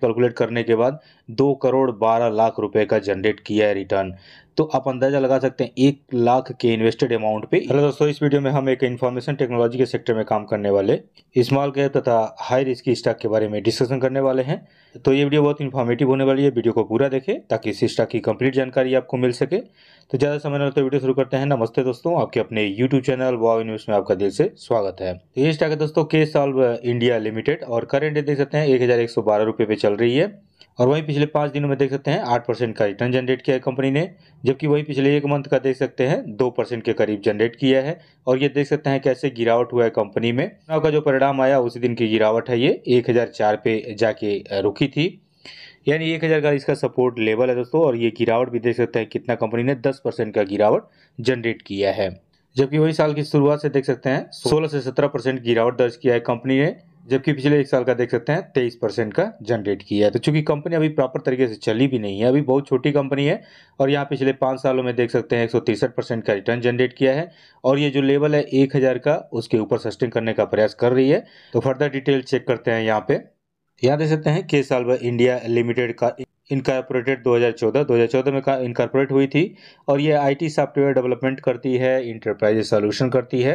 calculate करने के बाद दो करोड़ बारह लाख रुपए का जनरेट किया है रिटर्न तो आप अंदाजा लगा सकते हैं एक लाख के इन्वेस्टेड अमाउंट पे हेलो दोस्तों इस वीडियो में हम एक इन्फॉर्मेशन टेक्नोलॉजी के सेक्टर में काम करने वाले स्मॉल कैप तथा हाई रिस्क स्टॉक के बारे में डिस्कशन करने वाले हैं तो ये वीडियो बहुत इन्फॉर्मेटिव होने वाली है वीडियो को पूरा देखें ताकि इस स्टॉक की कंप्लीट जानकारी आपको मिल सके तो ज़्यादा समय न तो वीडियो शुरू करते हैं नमस्ते दोस्तों आपके अपने यूट्यूब चैनल वाव इन्वेस्ट में आपका दिल से स्वागत है तो ये स्टॉक है दोस्तों के सॉल्व इंडिया लिमिटेड और करेंट देख सकते हैं एक हज़ार पे चल रही है और वहीं पिछले पाँच दिनों में देख सकते हैं आठ परसेंट का रिटर्न जनरेट किया है कंपनी ने जबकि वहीं पिछले एक मंथ का देख सकते हैं दो परसेंट के करीब जनरेट किया है और ये देख सकते हैं कैसे गिरावट हुआ है कंपनी में चुनाव का जो परिणाम आया उसी दिन की गिरावट है ये एक हज़ार चार पे जाके रुकी थी यानी एक हज़ार का इसका सपोर्ट लेवल है दोस्तों और ये गिरावट भी देख सकते हैं कितना कंपनी ने दस परसेंट का गिरावट जनरेट किया है जबकि वही साल की शुरुआत से देख सकते हैं सोलह से सत्रह परसेंट गिरावट दर्ज किया है कंपनी ने जबकि पिछले एक साल का देख सकते हैं तेईस परसेंट का जनरेट किया है तो चूंकि कंपनी अभी प्रॉपर तरीके से चली भी नहीं है अभी बहुत छोटी कंपनी है और यहाँ पिछले पाँच सालों में देख सकते हैं एक परसेंट का रिटर्न जनरेट किया है और ये जो लेवल है एक हज़ार का उसके ऊपर सस्टेन करने का प्रयास कर रही है तो फर्दर डिटेल चेक करते हैं यहाँ पे यहाँ देख सकते हैं के साल इंडिया लिमिटेड का इनकारपोरेटेड 2014 2014 में इनकारपोरेट हुई थी और ये आईटी सॉफ्टवेयर डेवलपमेंट करती है इंटरप्राइजेज सॉल्यूशन करती है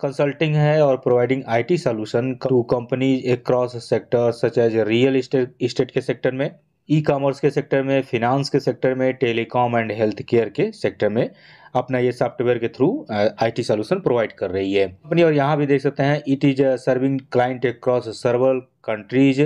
कंसल्टिंग है और providing IT solution to companies एक sectors such as real estate के सेक्टर में ई कॉमर्स के सेक्टर में फिनांस के सेक्टर में टेलीकॉम एंड हेल्थ केयर के सेक्टर में अपना ये सॉफ्टवेयर के थ्रू आईटी सॉल्यूशन प्रोवाइड कर रही है कंपनी और यहाँ भी देख सकते हैं it is serving client across several countries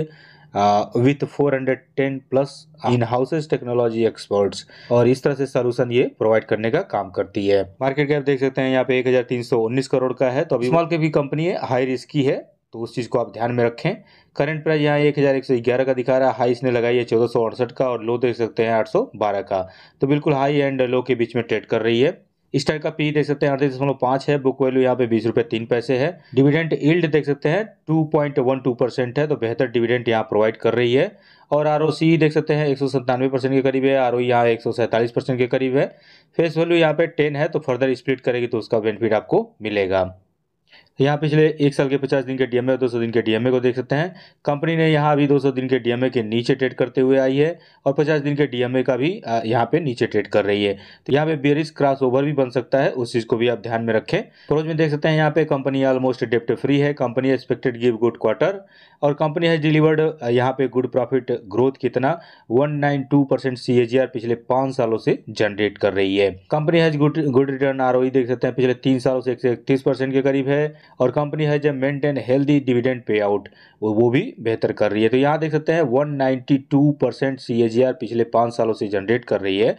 with 410 plus in houses technology experts और इस तरह से सोलूशन ये प्रोवाइड करने का काम करती है मार्केट कैप देख सकते हैं यहाँ पे 1319 करोड़ का है तो अभी स्मॉल के भी कंपनी है हाई रिस्क की है तो उस चीज़ को आप ध्यान में रखें करंट प्राइस यहाँ एक हज़ार एक सौ ग्यारह का दिखा रहा है हाई इसने लगाई है चौदह सौ अड़सठ का और लो देख सकते हैं आठ सौ बारह का तो बिल्कुल हाई एंड लो के बीच में ट्रेड कर रही है स्टाइल का पी देख सकते हैं अड़तीस दशमलव पांच है बुक वैल्यू यहाँ पे बीस रुपए तीन पैसे है डिविडेंट इल्ड देख सकते हैं two point one two percent है तो बेहतर डिविडेंट यहाँ प्रोवाइड कर रही है और आर देख सकते हैं एक सौ सत्तानवे परसेंट के करीब है आर ओ e यहाँ एक सौ सैंतालीस परसेंट के करीब है फेस वैल्यू यहाँ पे टेन है तो फर्दर स्प्लिट करेगी तो उसका बेनिफिट आपको मिलेगा यहाँ पिछले एक साल के 50 दिन के डीएमए और 200 दिन के डीएमए को देख सकते हैं कंपनी ने यहाँ दो 200 दिन के डीएमए के नीचे ट्रेड करते हुए आई है और 50 दिन के डीएमए का भी यहाँ पे नीचे ट्रेड कर रही है तो यहाँ पे बेरिस क्रॉस ओवर भी बन सकता है उस चीज को भी आप ध्यान में रखें फ्रोज तो में देख सकते हैं यहाँ पे कंपनी ऑलमोस्ट डेप्ट फ्री है company expected give good quarter और कंपनी है डिलीवर्ड यहाँ पे गुड प्रॉफिट ग्रोथ कितना वन नाइन टू परसेंट सी पिछले पांच सालों से जनरेट कर रही है company has good good return आर देख सकते हैं पिछले तीन सालों से एक के करीब है और कंपनी है जब maintain healthy dividend pay out वो भी बेहतर कर रही है तो यहाँ देख सकते हैं 192 परसेंट सी पिछले पाँच सालों से जनरेट कर रही है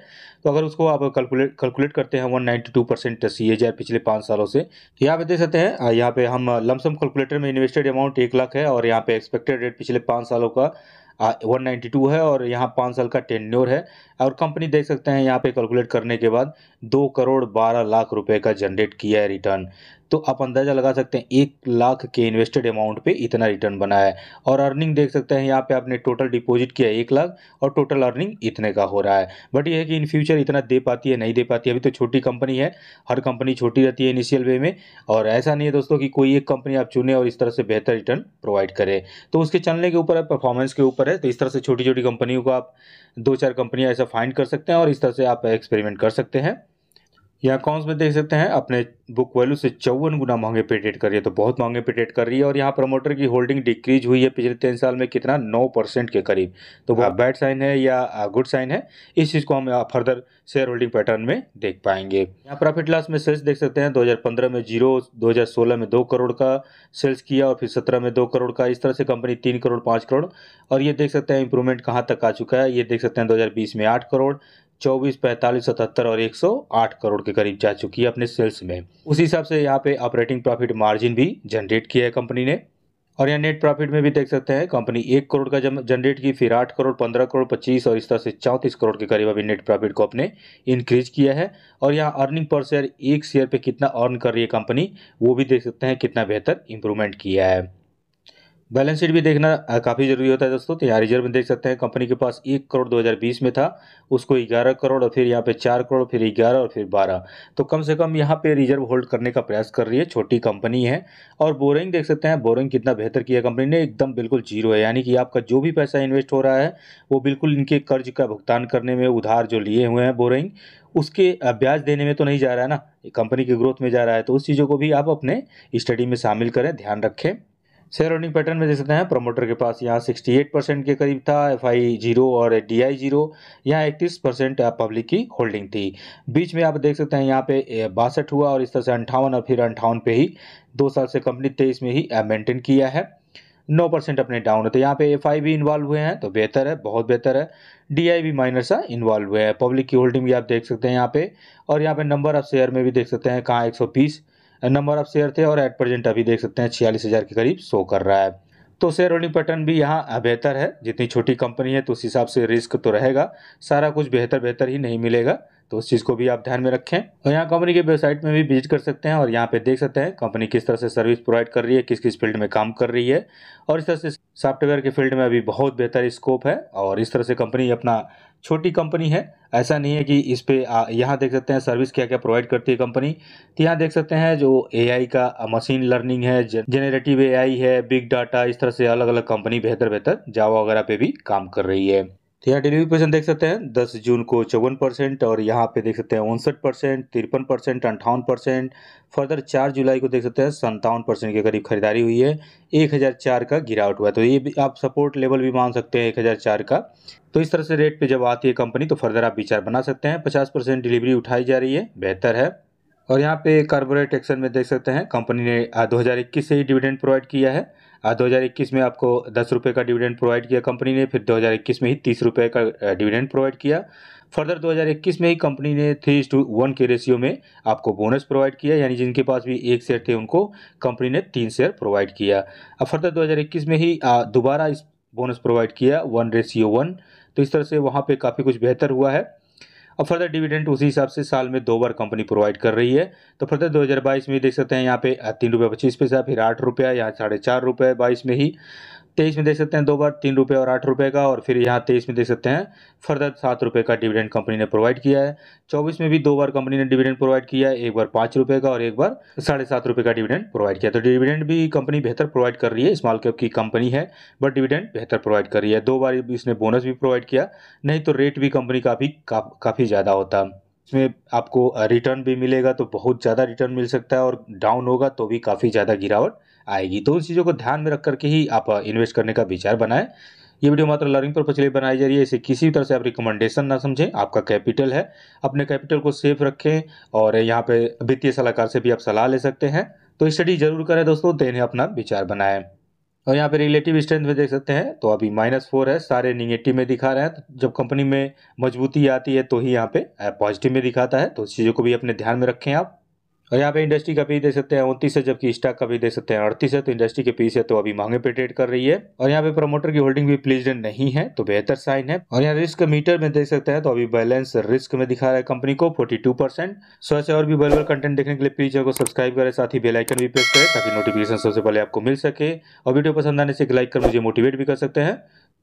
तो अगर उसको आप कैलकुलेट कैलकुलेट करते हैं 192 परसेंट सी पिछले पाँच सालों से तो यहाँ पे देख सकते हैं यहाँ पे हम लमसम कैलकुलेटर में इन्वेस्टेड अमाउंट एक लाख है और यहाँ पे एक्सपेक्टेड रेट पिछले पाँच सालों का वन नाइन्टी टू है और यहाँ पाँच साल का टेन्योर है और कंपनी देख सकते हैं यहाँ पे कैलकुलेट करने के बाद दो करोड़ बारह लाख रुपए का जनरेट किया है रिटर्न तो आप अंदाज़ा लगा सकते हैं एक लाख के इन्वेस्टेड अमाउंट पे इतना रिटर्न बना है और अर्निंग देख सकते हैं यहाँ पे आपने टोटल डिपॉजिट किया एक लाख और टोटल अर्निंग इतने का हो रहा है बट यह है कि इन फ्यूचर इतना दे पाती है नहीं दे पाती है अभी तो छोटी कंपनी है हर कंपनी छोटी रहती है इनिशियल वे में और ऐसा नहीं है दोस्तों कि कोई एक कंपनी आप चुने और इस तरह से बेहतर रिटर्न प्रोवाइड करे तो उसके चलने के ऊपर है परफॉर्मेंस के ऊपर है तो इस तरह से छोटी छोटी कंपनियों को आप दो चार कंपनियाँ ऐसा फाइंड कर सकते हैं और इस तरह से आप एक्सपेरिमेंट कर सकते हैं या अकाउंट्स में देख सकते हैं अपने बुक वैल्यू से चौवन गुना महंगे पे ट्रेड कर रही है तो बहुत महंगे पे ट्रेड कर रही है और यहाँ प्रमोटर की होल्डिंग डिक्रीज हुई है पिछले तीन साल में कितना नौ परसेंट के करीब तो वह बैड साइन है या गुड साइन है इस चीज़ को हम फर्दर शेयर होल्डिंग पैटर्न में देख पाएंगे यहाँ प्रॉफिट लॉस में सेल्स देख सकते हैं दो में जीरो दो में दो करोड़ का सेल्स किया और फिर सत्रह में दो करोड़ का इस तरह से कंपनी तीन करोड़ पाँच करोड़ और ये देख सकते हैं इंप्रूवमेंट कहाँ तक आ चुका है ये देख सकते हैं दो में आठ करोड़ चौबीस पैंतालीस सतहत्तर और एक सौ आठ करोड़ के करीब जा चुकी है अपने सेल्स में उसी हिसाब से यहाँ पे ऑपरेटिंग प्रॉफिट मार्जिन भी जनरेट किया है कंपनी ने और यहाँ नेट प्रॉफिट में भी देख सकते हैं कंपनी एक करोड़ का जनरेट की फिर आठ करोड़ पंद्रह करोड़ पच्चीस और इस तरह से चौंतीस करोड़ के करीब अभी नेट प्रॉफिट को अपने इंक्रीज किया है और यहाँ अर्निंग पर शेयर एक शेयर पे कितना अर्न कर रही है कंपनी वो भी देख सकते हैं कितना बेहतर इंप्रूवमेंट किया है बैलेंस शीट भी देखना काफ़ी ज़रूरी होता है दोस्तों तो यहाँ रिजर्व में देख सकते हैं कंपनी के पास एक करोड़ 2020 में था उसको 11 करोड़ और फिर यहाँ पे चार करोड़ फिर 11 और फिर 12 तो कम से कम यहाँ पे रिजर्व होल्ड करने का प्रयास कर रही है छोटी कंपनी है और बोरिंग देख सकते हैं बोरिंग कितना बेहतर किया कंपनी ने एकदम बिल्कुल जीरो है यानी कि आपका जो भी पैसा इन्वेस्ट हो रहा है वो बिल्कुल इनके कर्ज का भुगतान करने में उधार जो लिए हुए हैं बोरिंग उसके ब्याज देने में तो नहीं जा रहा है ना कंपनी की ग्रोथ में जा रहा है तो उस चीज़ों को भी आप अपने स्टडी में शामिल करें ध्यान रखें शेयर होल्डिंग पैटर्न में देख सकते हैं प्रमोटर के पास यहाँ 68 परसेंट के करीब था एफ आई जीरो और डी आई जीरो यहाँ इकतीस परसेंट पब्लिक की होल्डिंग थी बीच में आप देख सकते हैं यहाँ पे बासठ हुआ और इस तरह से अंठावन और फिर अंठावन पे ही दो साल से कंपनी तेईस में ही मेंटेन किया है नौ परसेंट अपने डाउन है तो यहाँ पे एफ आई भी इन्वॉल्व हुए हैं तो बेहतर है बहुत बेहतर है डी आई भी माइनर सा इन्वॉल्व हुए हैं पब्लिक की होल्डिंग भी आप देख सकते हैं यहाँ पे और यहाँ पे नंबर ऑफ शेयर में भी देख सकते हैं कहाँ एक सौ बीस नंबर ऑफ शेयर थे और एट प्रेजेंट अभी देख सकते हैं छियालीस हज़ार के करीब शो कर रहा है तो शेयर होल्डिंग पैटर्न भी यहाँ बेहतर है जितनी छोटी कंपनी है तो उस हिसाब से रिस्क तो रहेगा सारा कुछ बेहतर बेहतर ही नहीं मिलेगा तो उस चीज़ को भी आप ध्यान में रखें और यहाँ कंपनी के वेबसाइट में भी विजिट कर सकते हैं और यहाँ पे देख सकते हैं कंपनी किस तरह से सर्विस प्रोवाइड कर रही है किस किस फील्ड में काम कर रही है और इस तरह से सॉफ्टवेयर के फील्ड में अभी बहुत बेहतर स्कोप है और इस तरह से कंपनी अपना छोटी कंपनी है ऐसा नहीं है कि इस पर यहाँ देख सकते हैं सर्विस क्या क्या प्रोवाइड करती है कंपनी तो यहाँ देख सकते हैं जो एआई का मशीन लर्निंग है जेनरेटिव एआई है बिग डाटा इस तरह से अलग अलग कंपनी बेहतर बेहतर जावा वगैरह पे भी काम कर रही है तो यहाँ डिलीवरी परसेंट देख सकते हैं 10 जून को चौवन परसेंट और यहाँ पे देख सकते हैं उनसठ परसेंट तिरपन परसेंट अंठावन परसेंट फर्दर चार जुलाई को देख सकते हैं संतावन परसेंट के करीब खरीदारी हुई है एक हज़ार चार का गिरावट हुआ है तो ये भी आप सपोर्ट लेवल भी मान सकते हैं एक हज़ार चार का तो इस तरह से रेट पर जब आती है कंपनी तो फर्दर आप विचार बना सकते हैं पचास परसेंट डिलीवरी उठाई जा रही है बेहतर है और यहाँ पे कार्बोरेट एक्शन में देख सकते हैं कंपनी ने दो से ही डिविडेंड प्रोवाइड किया है 2021 में आपको दस रुपये का डिविडेंड प्रोवाइड किया कंपनी ने फिर 2021 में ही तीस रुपये का डिविडेंड प्रोवाइड किया फर्दर 2021 में ही कंपनी ने थ्री टू वन के रेशियो में आपको बोनस प्रोवाइड किया यानी जिनके पास भी एक शेयर थे उनको कंपनी ने तीन शेयर प्रोवाइड किया अब फर्दर 2021 में ही दोबारा इस बोनस प्रोवाइड किया वन रेशियो वन तो इस तरह से वहाँ पर काफ़ी कुछ बेहतर हुआ है और फर्दर डिविडेंड उसी हिसाब से साल में दो बार कंपनी प्रोवाइड कर रही है तो फर्दर 2022 में देख सकते हैं यहाँ पे तीन रुपये पच्चीस पैसा फिर आठ रुपया यहाँ साढ़े चार रुपये बाईस में ही तेईस में देख सकते हैं दो बार तीन रुपये और आठ रुपये का और फिर यहाँ तेईस में देख सकते हैं फर्दर सात रुपये का डिविडेंड कंपनी ने प्रोवाइड किया है चौबीस में भी दो बार कंपनी ने डिविडेंड प्रोवाइड किया है एक बार पाँच रुपये का और एक बार साढ़े सात रुपये का डिविडेंड प्रोवाइड किया तो डिविडेंड भी कंपनी बेहतर प्रोवाइड कर रही है स्मॉल कैप की कंपनी है बट डिविडेंड बेहतर प्रोवाइड कर रही है दो बार इसने बोनस भी प्रोवाइड किया नहीं तो रेट भी कंपनी काफ़ी काफ़ी ज़्यादा होता इसमें आपको रिटर्न भी मिलेगा तो बहुत ज़्यादा रिटर्न मिल सकता है और डाउन होगा तो भी काफ़ी ज़्यादा गिरावट आएगी तो उन चीज़ों को ध्यान में रख करके ही आप इन्वेस्ट करने का विचार बनाएं ये वीडियो मात्र लर्निंग पर के बनाई जा रही है इसे किसी भी तरह से आप रिकमेंडेशन ना समझें आपका कैपिटल है अपने कैपिटल को सेफ रखें और यहाँ पे वित्तीय सलाहकार से भी आप सलाह ले सकते हैं तो स्टडी जरूर करें दोस्तों देने अपना विचार बनाएं और यहाँ पे रिलेटिव स्ट्रेंथ में देख सकते हैं तो अभी माइनस फोर है सारे निगेटिव में दिखा रहे हैं तो जब कंपनी में मजबूती आती है तो ही यहाँ पे पॉजिटिव में दिखाता है तो चीज़ों को भी अपने ध्यान में रखें आप और यहाँ पे इंडस्ट्री का पी दे सकते हैं उनतीस है जबकि स्टॉक का भी दे सकते हैं अड़तीस है तो इंडस्ट्री के पीस है तो अभी मांगे पे ट्रेड कर रही है और यहाँ पे प्रमोटर की होल्डिंग भी प्लीज नहीं है तो बेहतर साइन है और यहाँ रिस्क मीटर में देख सकते हैं तो अभी बैलेंस रिस्क में दिखा रहा है कंपनी को फोर्टी टू परसेंट सो ऐसे और भी बलबल कंटेंट देखने के लिए प्लीज को सब्सक्राइब करें साथ ही बेलाइकन भी प्रेस करें ताकि नोटिफिकेशन सबसे पहले आपको मिल सके और वीडियो पसंद आने से लाइक कर मुझे मोटिवेट भी कर सकते हैं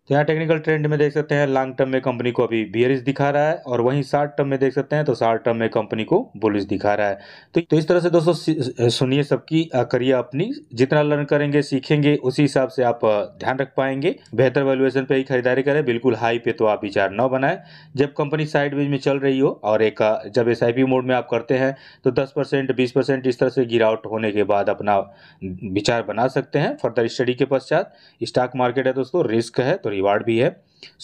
तो यहाँ टेक्निकल ट्रेंड में देख सकते हैं लॉन्ग टर्म में कंपनी को अभी बियरिस दिखा रहा है और वहीं शार्ट टर्म में देख सकते हैं तो शार्ट टर्म में कंपनी को बुलिस दिखा रहा है तो, तो इस तरह से दोस्तों सुनिए सबकी करियर अपनी जितना लर्न करेंगे सीखेंगे उसी हिसाब से आप ध्यान रख पाएंगे बेहतर वैल्युएशन पे ही खरीदारी करें बिल्कुल हाई पे तो आप विचार न बनाए जब कंपनी साइड में चल रही हो और एक जब एस मोड में आप करते हैं तो दस परसेंट बीस परसेंट इस तरह से गिरावट होने के बाद अपना विचार बना सकते हैं फर्दर स्टडी के पश्चात स्टॉक मार्केट है दोस्तों रिस्क है तो रिवार्ड भी है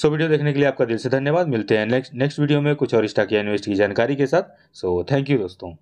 सो वीडियो देखने के लिए आपका दिल से धन्यवाद मिलते हैं नेक्स्ट नेक्स्ट वीडियो में कुछ और स्टॉक या इन्वेस्ट की जानकारी के साथ सो थैंक यू दोस्तों